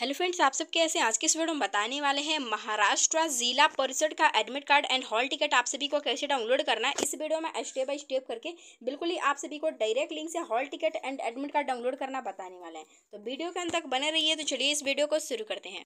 hello friends आप सब कैसे आज के इस वीडियो में बताने वाले हैं महाराष्ट्र जिला परिषद का admit card and hall ticket आप सभी को कैसे डाउनलोड करना है इस वीडियो में स्टेप बाय स्टेप करके बिल्कुल ही आप सभी को डायरेक्ट लिंक से hall ticket and admit card download करना बताने वाले हैं तो वीडियो के अंत तक बने रही तो चलिए इस वीडियो को शुरू करते हैं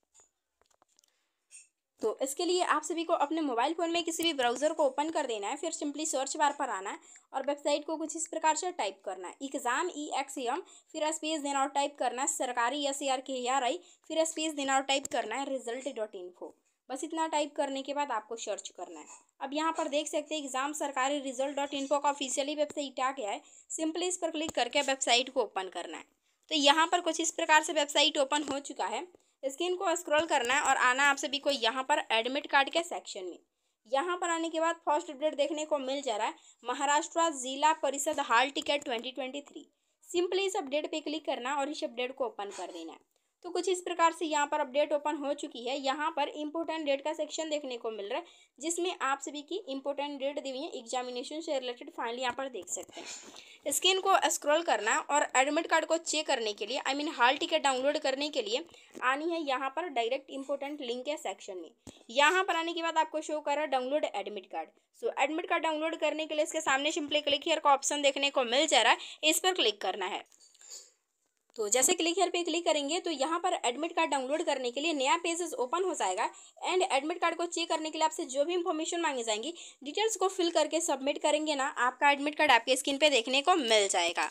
तो इसके लिए आप सभी को अपने मोबाइल फ़ोन में किसी भी ब्राउज़र को ओपन कर देना है फिर सिंपली सर्च बार पर आना है और वेबसाइट को कुछ इस प्रकार से टाइप करना है एग्ज़ाम ई एक्स एम फिर स्पेस देना और टाइप करना है सरकारी S R K R I फिर स्पेस देना और टाइप करना है रिजल्ट डॉट इन्फो बस इतना टाइप करने के बाद आपको सर्च करना है अब यहाँ पर देख सकते हैं exam Sarkari result dot info का ऑफिशियली वेबसाइट आ गया है सिंपली इस पर क्लिक करके वेबसाइट को ओपन करना है तो यहाँ पर कुछ इस प्रकार से वेबसाइट ओपन हो चुका है स्क्रीन को स्क्रॉल करना है और आना आप सभी को यहाँ पर एडमिट कार्ड के सेक्शन में यहाँ पर आने के बाद फर्स्ट अपडेट देखने को मिल जा रहा है Maharashtra Zilla Parishad hall ticket twenty twenty three simply इस अपडेट पे क्लिक करना और इस अपडेट को ओपन कर देना है तो कुछ इस प्रकार से यहाँ पर अपडेट ओपन हो चुकी है यहाँ पर इम्पोर्टेंट डेट का सेक्शन देखने को मिल रहा है जिसमें आप सभी की इम्पोर्टेंट डेट दी हुई है एग्जामिनेशन से रिलेटेड फाइल यहाँ पर देख सकते हैं स्क्रीन को स्क्रॉल करना और एडमिट कार्ड को चेक करने के लिए I mean hall hall ticket download करने के लिए आनी है यहाँ पर डायरेक्ट इम्पोर्टेंट लिंक है सेक्शन में यहाँ पर आने के बाद आपको शो कर रहा है download admit card so admit card download करने के लिए इसके सामने सिंपली क्लिक हेयर का ऑप्शन देखने को मिल जा रहा है इस पर क्लिक करना है तो जैसे क्लिक हेयर पे क्लिक करेंगे तो यहाँ पर एडमिट कार्ड डाउनलोड करने के लिए नया पेजेस ओपन हो जाएगा एंड एडमिट कार्ड को चेक करने के लिए आपसे जो भी इंफॉर्मेशन मांगी जाएंगी डिटेल्स को फिल करके सबमिट करेंगे ना आपका एडमिट कार्ड आपके स्क्रीन पर देखने को मिल जाएगा